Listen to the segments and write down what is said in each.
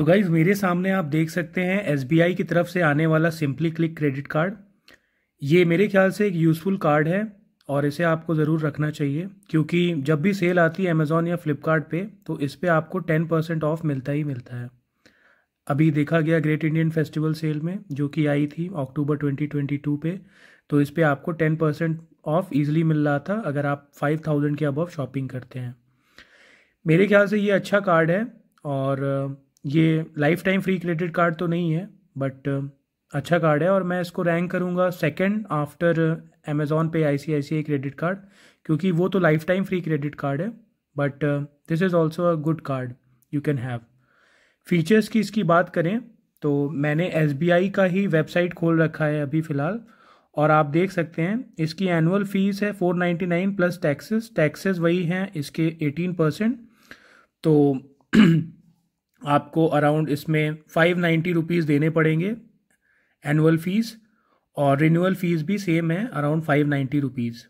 तो गाइज मेरे सामने आप देख सकते हैं एस की तरफ से आने वाला सिंपली क्लिक क्रेडिट कार्ड ये मेरे ख्याल से एक यूज़फुल कार्ड है और इसे आपको ज़रूर रखना चाहिए क्योंकि जब भी सेल आती है अमेज़ोन या फ्लिपकार्ट पे तो इस पर आपको टेन परसेंट ऑफ मिलता ही मिलता है अभी देखा गया ग्रेट इंडियन फेस्टिवल सेल में जो कि आई थी अक्टूबर 2022 पे तो इस पर आपको टेन परसेंट ऑफ ईजिली मिल रहा था अगर आप फाइव थाउजेंड के अबव शॉपिंग करते हैं मेरे ख्याल से ये अच्छा कार्ड है और ये lifetime free credit card तो नहीं है बट uh, अच्छा कार्ड है और मैं इसको रैंक करूँगा सेकेंड आफ्टर अमेज़ॉन पे आई सी आई सी आई क्रेडिट कार्ड क्योंकि वो तो lifetime free credit card है but this is also a good card you can have features की इसकी बात करें तो मैंने एस बी आई का ही वेबसाइट खोल रखा है अभी फ़िलहाल और आप देख सकते हैं इसकी एनुअल फ़ीस है four ninety nine plus taxes taxes वही हैं इसके एटीन परसेंट तो आपको अराउंड इसमें फाइव नाइन्टी रुपीज़ देने पड़ेंगे एनुअल फ़ीस और रिन्यूअल फ़ीस भी सेम है अराउंड फाइव नाइन्टी रुपीज़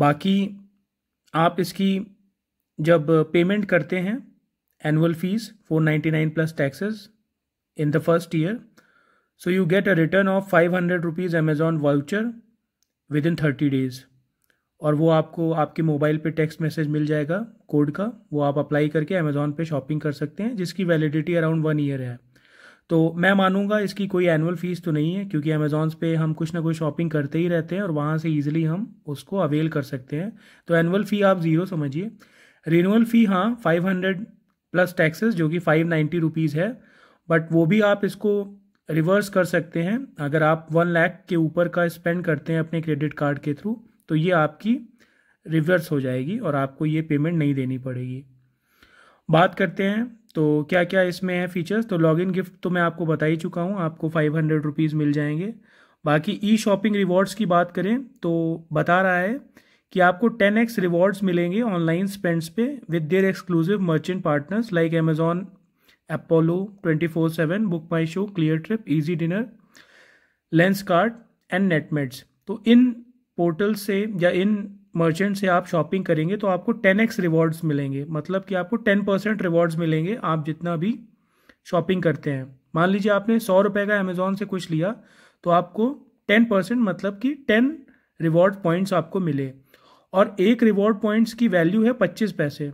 बाकी आप इसकी जब पेमेंट करते हैं annual fees four ninety nine plus taxes in the first year so you get a return of five hundred rupees Amazon voucher within thirty days और वो आपको आपके मोबाइल पे टेक्स्ट मैसेज मिल जाएगा कोड का वो आप अप्लाई करके अमेज़ॉन पे शॉपिंग कर सकते हैं जिसकी वैलिडिटी अराउंड वन ईयर है तो मैं मानूंगा इसकी कोई एनुअल फ़ीस तो नहीं है क्योंकि अमेज़ॉन पे हम कुछ ना कुछ शॉपिंग करते ही रहते हैं और वहाँ से ईजिली हम उसको अवेल कर सकते हैं तो एनुअल फ़ी आप ज़ीरो समझिए रिनूअल फ़ी हाँ फाइव हंड्रेड प्लस टैक्सेस जो कि फाइव नाइन्टी रुपीज़ है बट वो भी आप इसको रिवर्स कर सकते हैं अगर आप वन लैख के ऊपर का स्पेंड करते हैं अपने क्रेडिट कार्ड के थ्रू तो ये आपकी रिवर्स हो जाएगी और आपको ये पेमेंट नहीं देनी पड़ेगी बात करते हैं तो क्या क्या इसमें है फीचर्स तो लॉगिन गिफ्ट तो मैं आपको बता ही चुका हूँ आपको फाइव हंड्रेड रुपीज़ मिल जाएंगे बाकी ई शॉपिंग रिवॉर्ड्स की बात करें तो बता रहा है कि आपको टेन एक्स रिवॉर्ड्स मिलेंगे ऑनलाइन स्पेंड्स पे with their exclusive merchant partners like Amazon Apollo twenty four seven BookMyShow Cleartrip EazyDiner Lenskart and Netmeds तो इन पोर्टल से या इन मर्चेंट से आप शॉपिंग करेंगे तो आपको टेन एक्स रिवॉर्ड्स मिलेंगे मतलब कि आपको टेन परसेंट रिवॉर्ड्स मिलेंगे आप जितना भी शॉपिंग करते हैं मान लीजिए आपने सौ रुपये का अमेज़ोन से कुछ लिया तो आपको टेन परसेंट मतलब कि टेन रिवॉर्ड पॉइंट्स आपको मिले और एक रिवॉर्ड पॉइंट्स की वैल्यू है पच्चीस पैसे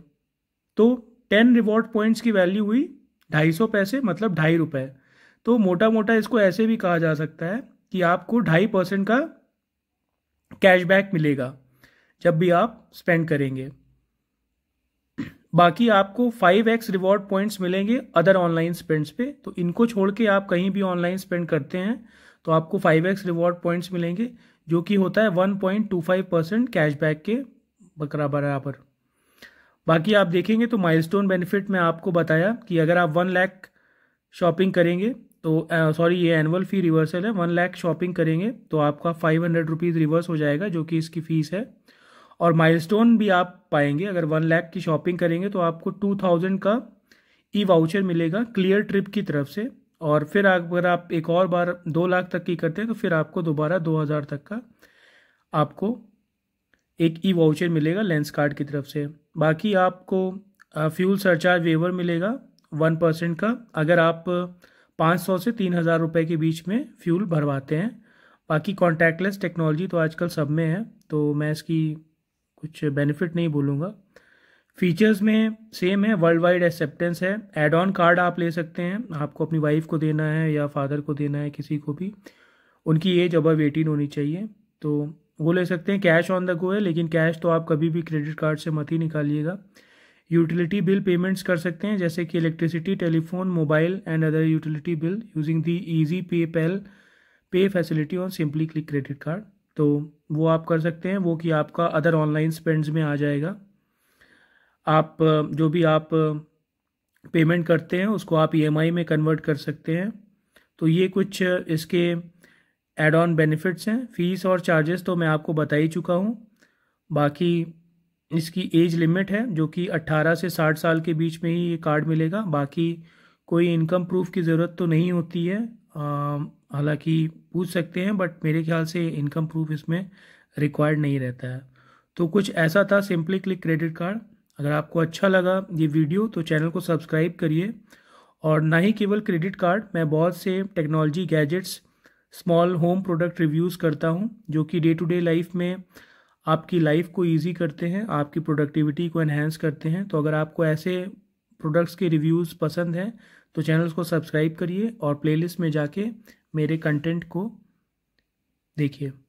तो टेन रिवॉर्ड पॉइंट्स की वैल्यू हुई ढाई सौ पैसे मतलब ढाई रुपये तो मोटा मोटा इसको ऐसे भी कहा जा सकता है कि आपको ढाई परसेंट का कैशबैक मिलेगा जब भी आप स्पेंड करेंगे बाकी आपको 5x रिवॉर्ड पॉइंट्स मिलेंगे अदर ऑनलाइन स्पेंड्स पे तो इनको छोड़ के आप कहीं भी ऑनलाइन स्पेंड करते हैं तो आपको 5x रिवॉर्ड पॉइंट्स मिलेंगे जो कि होता है 1.25 परसेंट कैशबैक के बकरा बराबर बाकी आप देखेंगे तो माइलस्टोन बेनिफिट में आपको बताया कि अगर आप वन लैख शॉपिंग करेंगे तो सॉरी ये एनुअल फ़ी रिवर्सल है वन लाख शॉपिंग करेंगे तो आपका फाइव हंड्रेड रुपीज़ रिवर्स हो जाएगा जो कि इसकी फ़ीस है और माइलस्टोन भी आप पाएंगे अगर वन लाख की शॉपिंग करेंगे तो आपको टू थाउजेंड का ई वाउचर मिलेगा क्लियर ट्रिप की तरफ से और फिर अगर आप एक और बार दो लाख तक की करते हैं तो फिर आपको दोबारा दो हज़ार तक का आपको एक ई वाउचर मिलेगा लेंस कार्ड की तरफ से बाकी आपको फ्यूल सरचार्ज वेवर मिलेगा वन परसेंट का अगर आप पाँच सौ से तीन हज़ार रुपये के बीच में फ्यूल भरवाते हैं बाकी कॉन्टैक्टलेस टेक्नोलॉजी तो आजकल सब में है तो मैं इसकी कुछ बेनिफिट नहीं बोलूँगा फीचर्स में सेम है वर्ल्ड वाइड एक्सेप्टेंस है एड ऑन कार्ड आप ले सकते हैं आपको अपनी वाइफ को देना है या फादर को देना है किसी को भी उनकी एज अबव एटीन होनी चाहिए तो वो ले सकते हैं कैश ऑन द गो है लेकिन कैश तो आप कभी भी क्रेडिट कार्ड से मत ही निकालिएगा यूटिलिटी बिल पेमेंट्स कर सकते हैं जैसे कि electricity telephone mobile and other utility bill using the easy pay pal pay facility on simply click credit card तो वो आप कर सकते हैं वो कि आपका अदर ऑनलाइन स्पेंड्स में आ जाएगा आप जो भी आप पेमेंट करते हैं उसको आप ई e में कन्वर्ट कर सकते हैं तो ये कुछ इसके एड ऑन बेनिफिट्स हैं फीस और चार्जेस तो मैं आपको बता ही चुका हूँ बाकी इसकी एज लिमिट है जो कि 18 से 60 साल के बीच में ही ये कार्ड मिलेगा बाकी कोई इनकम प्रूफ की ज़रूरत तो नहीं होती है हालांकि पूछ सकते हैं बट मेरे ख्याल से इनकम प्रूफ इसमें रिक्वायर्ड नहीं रहता है तो कुछ ऐसा था सिंपली क्लिक क्रेडिट कार्ड अगर आपको अच्छा लगा ये वीडियो तो चैनल को सब्सक्राइब करिए और ना ही केवल क्रेडिट कार्ड मैं बहुत से technology gadgets small home product reviews करता हूँ जो कि डे टू डे लाइफ में आपकी लाइफ को ईजी करते हैं आपकी प्रोडक्टिविटी को इन्हेंस करते हैं तो अगर आपको ऐसे प्रोडक्ट्स के रिव्यूज़ पसंद हैं तो चैनल्स को सब्सक्राइब करिए और प्लेलिस्ट में जाके मेरे कंटेंट को देखिए